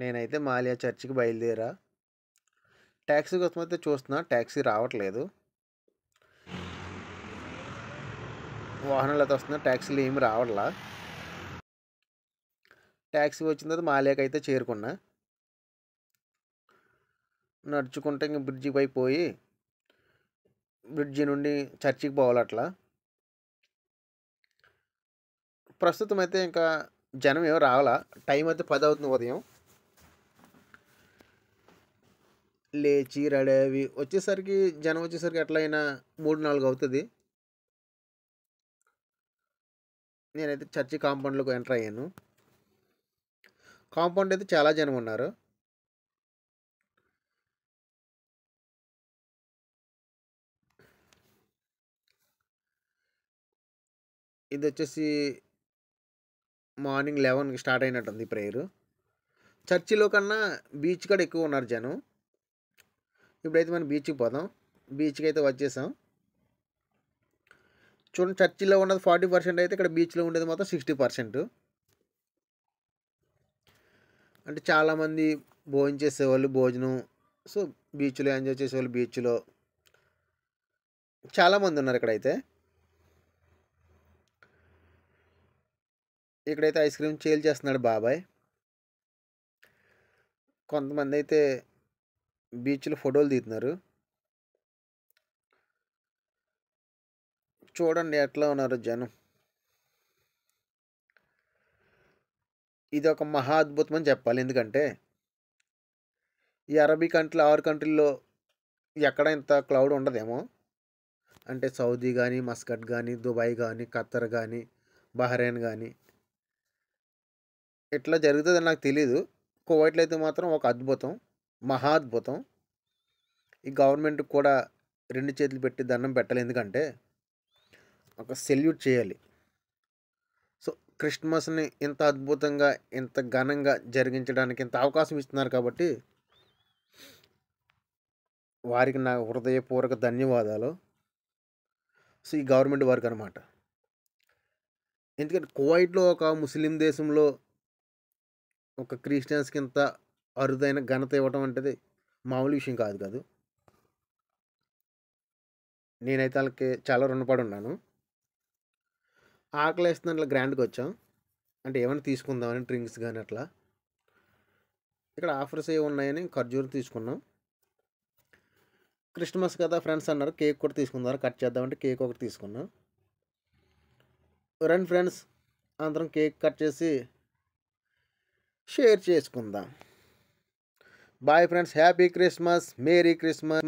నేనైతే మాలియా చర్చికి బయలుదేరా ట్యాక్సీ కోసం అయితే చూస్తున్నా ట్యాక్సీ రావట్లేదు వాహనాలు అయితే వస్తున్నా ట్యాక్సీలు ఏమి రావట్లా ట్యాక్సీ వచ్చిన తర్వాత మాలియాకి అయితే చేరుకున్నా నడుచుకుంటే ఇంక బ్రిడ్జి పై పోయి బ్రిడ్జి నుండి చర్చికి పోవాలి అట్లా ప్రస్తుతం అయితే ఇంకా జనం ఏమో రావాలా టైం అయితే పది అవుతుంది ఉదయం లేచి రెడీ అవి వచ్చేసరికి జనం వచ్చేసరికి ఎట్లయినా మూడు నాలుగు అవుతుంది నేనైతే చర్చి కాంపౌండ్లోకి ఎంటర్ అయ్యాను కాంపౌండ్ అయితే చాలా జనం ఉన్నారు ఇది వచ్చేసి మార్నింగ్ లెవెన్కి స్టార్ట్ అయినట్టుంది ప్రేయరు చర్చిలో కన్నా బీచ్ కూడా ఎక్కువ ఉన్నారు జనం ఇప్పుడైతే మనం బీచ్కి పోదాం బీచ్కి అయితే వచ్చేసాం చూడండి చర్చిలో ఉన్నది ఫార్టీ పర్సెంట్ అయితే ఇక్కడ బీచ్లో ఉండేది మొత్తం సిక్స్టీ పర్సెంట్ అంటే చాలామంది భోజనం చేసేవాళ్ళు భోజనం సో బీచ్లో ఎంజాయ్ చేసేవాళ్ళు బీచ్లో చాలామంది ఉన్నారు ఇక్కడైతే ఇక్కడైతే ఐస్ క్రీమ్ సేల్ చేస్తున్నాడు బాబాయ్ కొంతమంది అయితే బీచ్లో ఫోటోలు తీస్తున్నారు చూడండి ఎట్లా ఉన్నారు జనం ఇది ఒక మహా అద్భుతం అని చెప్పాలి ఎందుకంటే ఈ అరబీ కంట్రీ ఆరు కంట్రీల్లో ఎక్కడ ఇంత క్లౌడ్ ఉండదేమో అంటే సౌదీ కానీ మస్కట్ కానీ దుబాయ్ కానీ ఖత్తర్ కానీ బహ్రెయిన్ కానీ ఇట్లా జరుగుతుందని నాకు తెలీదు కువైట్లో అయితే మాత్రం ఒక అద్భుతం మహాద్భుతం ఈ గవర్నమెంట్ కూడా రెండు చేతులు పెట్టి దండం పెట్టాలి ఎందుకంటే ఒక సెల్యూట్ చేయాలి సో క్రిస్మస్ని ఇంత అద్భుతంగా ఇంత ఘనంగా జరిగించడానికి ఇంత అవకాశం ఇస్తున్నారు కాబట్టి వారికి నా హృదయపూర్వక ధన్యవాదాలు సో ఈ గవర్నమెంట్ వారికి అనమాట ఎందుకంటే కువైట్లో ఒక ముస్లిం దేశంలో ఒక క్రిస్టియన్స్కి ఇంత అరుదైన ఘనత ఇవ్వటం అంటేది మామూలు విషయం కాదు కాదు నేనైతే వాళ్ళకి చాలా రుణపడి ఉన్నాను ఆకలి వేస్తున్న అట్లా గ్రాండ్గా వచ్చాం అంటే ఏమైనా తీసుకుందామని డ్రింక్స్ కానీ అట్లా ఇక్కడ ఆఫర్స్ ఏమి ఉన్నాయని ఖర్జూరం తీసుకున్నాం క్రిస్మస్ కదా ఫ్రెండ్స్ అన్నారు కేక్ కూడా తీసుకుందాం కట్ చేద్దామంటే కేక్ ఒకటి తీసుకున్నాం రండి ఫ్రెండ్స్ అందరం కేక్ కట్ చేసి షేర్ చేసుకుందాం Bye friends, happy Christmas, Merry Christmas.